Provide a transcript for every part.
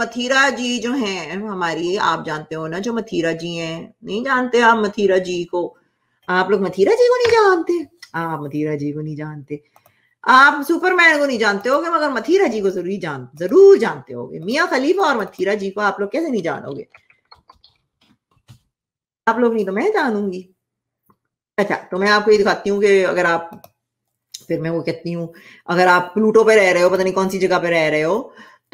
मथीरा जी जो हैं हमारी आप जानते हो ना जो मथीरा जी हैं नहीं जानते आप मथीरा जी को आप लोग मथीरा जी को नहीं जानते आप मथीरा जी को नहीं जानते आप सुपरमैन को नहीं जानते होगे मगर मथीरा जी को जरूर जान जरूर जानते होगे मियाँ खलीफा और मथीरा जी को आप लोग कैसे नहीं जानोगे आप लोग नहीं तो मैं जानूंगी अच्छा तो मैं आपको ये दिखाती हूँ कि अगर आप फिर मैं वो कहती हूँ अगर आप प्लूटो पे रह रहे हो पता नहीं कौन सी जगह पे रह रहे हो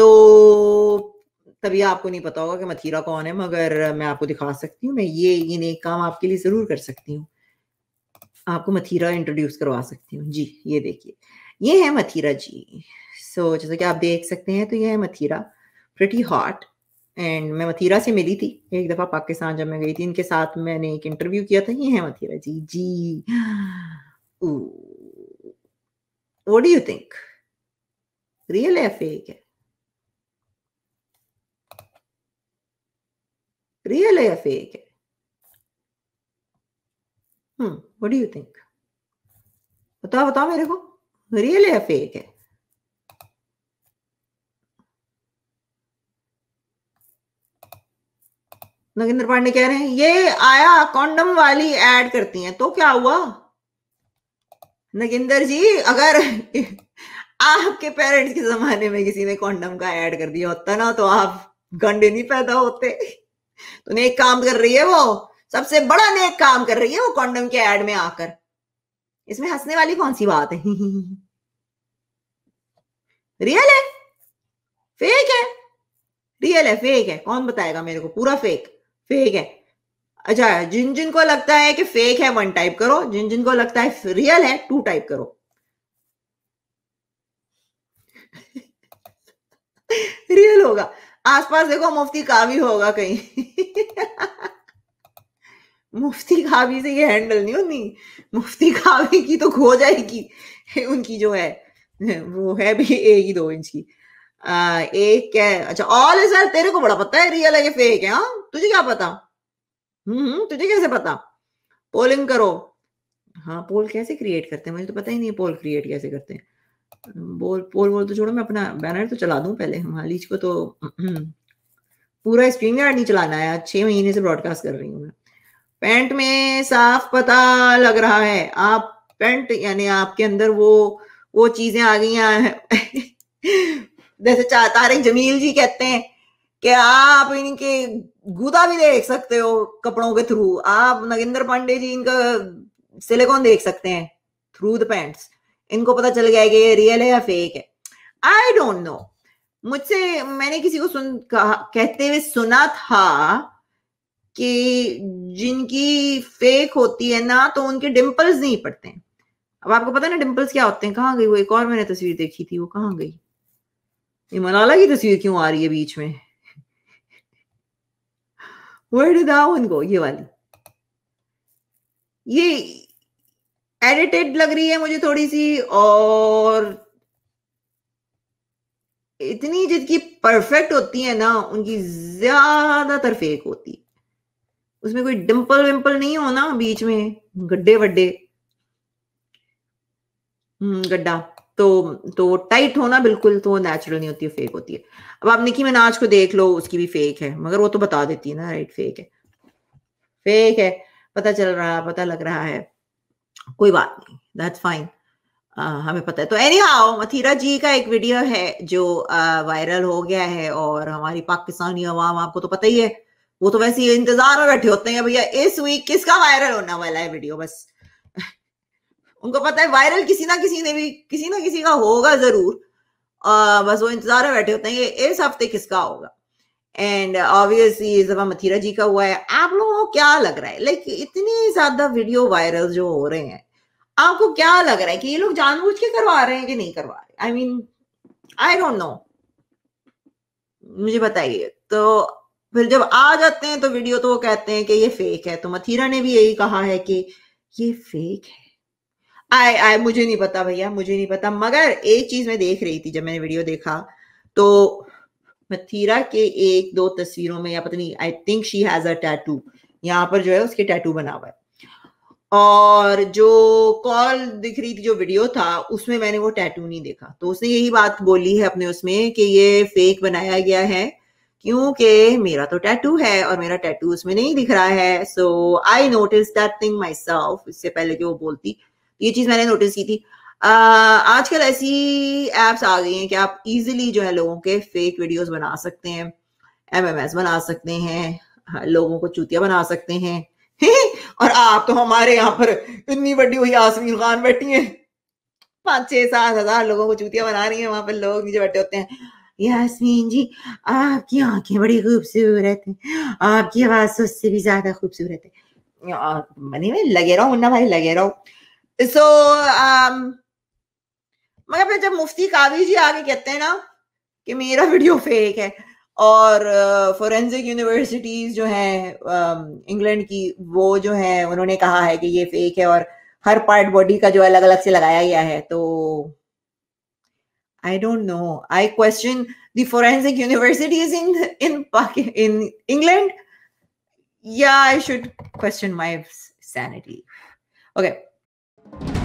तो तभी आपको नहीं पता होगा कि मथीरा कौन है मगर मैं आपको दिखा सकती हूँ मैं ये ये नेक काम आपके लिए ज़रूर कर सकती हूँ आपको मथीरा इंट्रोड्यूस करवा सकती हूँ जी ये देखिए ये है मथीरा जी सो so, जैसा कि आप देख सकते हैं तो ये है मथीरा प्रिटी हॉट एंड मैं मथीरा से मिली थी एक दफ़ा पाकिस्तान जब मैं गई थी इनके साथ मैंने एक इंटरव्यू किया था ये है मथीरा जी जी वो डू यू थिंक रियल है फेक है real AF AAK. Hmm, what do you think? बताओ बताओ मेरे को रियल है या फेक है नगेंद्र पांडे कह रहे हैं ये आया कॉन्डम वाली ऐड करती हैं तो क्या हुआ नगेंद्र जी अगर आपके पेरेंट्स के जमाने में किसी ने कॉन्डम का ऐड कर दिया होता ना तो आप गंडे नहीं पैदा होते तो नेक काम कर रही है वो सबसे बड़ा नेक काम कर रही है वो कॉन्डम के एड में आकर इसमें हंसने वाली कौन सी बात है रियल है फेक है रियल है फेक है कौन बताएगा मेरे को पूरा फेक फेक है अच्छा जिन जिन को लगता है कि फेक है वन टाइप करो जिन जिन को लगता है रियल है टू टाइप करो रियल होगा आसपास देखो मुफ्ती कावी होगा कहीं मुफ्ती काबी से ये हैंडल नहीं होनी मुफ्ती काबी की तो खो जाएगी उनकी जो है वो है भी एक ही दो इंच की आ, एक है अच्छा ऑल इज तेरे को बड़ा पता है रियल है कि फेक है हा? तुझे क्या पता हम्म तुझे कैसे पता पोलिंग करो हाँ पोल कैसे क्रिएट करते हैं मुझे तो पता ही नहीं पोल क्रिएट कैसे करते हैं बोल बोल बोल तो छोड़ो मैं अपना बैनर तो चला दूं पहले हम लीच को तो हम्म, पूरा स्ट्रीम यार्ड नहीं चलाना है छह महीने से ब्रॉडकास्ट कर रही हूँ मैं पेंट में साफ पता लग रहा है आप पेंट यानी आपके अंदर वो वो चीजें आ गई हैं जैसे तारिक जमील जी कहते हैं कि आप इनके गुदा भी देख सकते हो कपड़ों के थ्रू आप नगेंद्र पांडे जी इनका सिलिकॉन देख सकते हैं थ्रू द पैंट्स इनको पता चल गया कि ये रियल है या फेक है आई डोंट नो मुझसे मैंने किसी को सुन कहते हुए सुना था कि जिनकी फेक होती है ना तो उनके डिम्पल्स नहीं पड़ते हैं अब आपको पता है ना डिम्पल्स क्या होते हैं कहाँ गई वो एक और मैंने तस्वीर देखी थी वो कहाँ गई ये मनाला की तस्वीर क्यों आ रही है बीच में वर्ड दाओ उनको ये वाली ये एडिटेड लग रही है मुझे थोड़ी सी और इतनी जितकी परफेक्ट होती है ना उनकी ज्यादातर फेक होती है उसमें कोई डिम्पल विम्पल नहीं हो ना बीच में गड्ढे वड्डे हम्म, गड्ढा तो तो टाइट होना बिल्कुल तो नेचुरल नहीं होती है फेक होती है अब आप निकी मिनाज को देख लो उसकी भी फेक है मगर वो तो बता देती है ना राइट फेक है फेक है पता चल रहा है पता लग रहा है कोई बात नहीं दैट्स फाइन हमें पता है तो एनी हाउ मथीरा जी का एक वीडियो है जो वायरल हो गया है और हमारी पाकिस्तानी अवाम आपको तो पता ही है वो तो वैसे ही इंतजार में बैठे होते हैं भैया इस वीक किसका वायरल होने वाला है वीडियो बस उनको पता है वायरल किसी ना किसी ने भी किसी ना किसी का होगा जरूर आ, बस वो इंतजार में बैठे होते हैं इस हफ्ते किसका होगा एंड ऑब्वियसली इस दफा मथीरा जी का हुआ है आप लोगों को क्या लग रहा है लाइक इतने ज्यादा वीडियो वायरल जो हो रहे हैं आपको क्या लग रहा है कि ये लोग जानबूझ के करवा रहे हैं कि नहीं करवा रहे I mean I don't know मुझे बताइए तो फिर जब आ जाते हैं तो वीडियो तो वो कहते हैं कि ये फेक है तो मथीरा ने भी यही कहा है कि ये फेक है आई आई मुझे नहीं पता भैया मुझे नहीं पता मगर एक चीज मैं देख रही थी जब मैंने वीडियो देखा तो मथीरा के एक दो तस्वीरों में या पता नहीं I think she has a tattoo यहाँ पर जो है उसके टैटू बना हुआ है और जो कॉल दिख रही थी जो वीडियो था उसमें मैंने वो टैटू नहीं देखा तो उसने यही बात बोली है अपने उसमें कि ये फेक बनाया गया है क्योंकि मेरा तो टैटू है और मेरा टैटू उसमें नहीं दिख रहा है so I notice that thing myself इससे पहले कि वो बोलती ये चीज मैंने नोटिस की थी आजकल ऐसी एप्स आ गई हैं कि आप इजीली जो है लोगों के फेक वीडियोस बना सकते हैं एमएमएस बना सकते हैं हाँ, लोगों को चूतिया बना सकते हैं और आप तो हमारे यहाँ पर इतनी बड़ी हुई आसमीन खान बैठी है पाँच छह सात हजार लोगों को चूतिया बना रही है वहां पर लोग नीचे बैठे होते हैं यासमीन जी आपकी आंखें बड़ी खूबसूरत है आपकी आवाज तो उससे भी ज्यादा खूबसूरत है मैंने लगे रहो मुन्ना भाई लगे रहो सो so, um, मगर फिर जब मुफ्ती कावी जी आगे कहते हैं ना कि मेरा वीडियो फेक है और फोरेंसिक यूनिवर्सिटीज जो हैं इंग्लैंड की वो जो है उन्होंने कहा है कि ये फेक है और हर पार्ट बॉडी का जो अलग अलग से लगाया गया है तो I don't know. I question the in in in in in England. Yeah, I should question my sanity. Okay.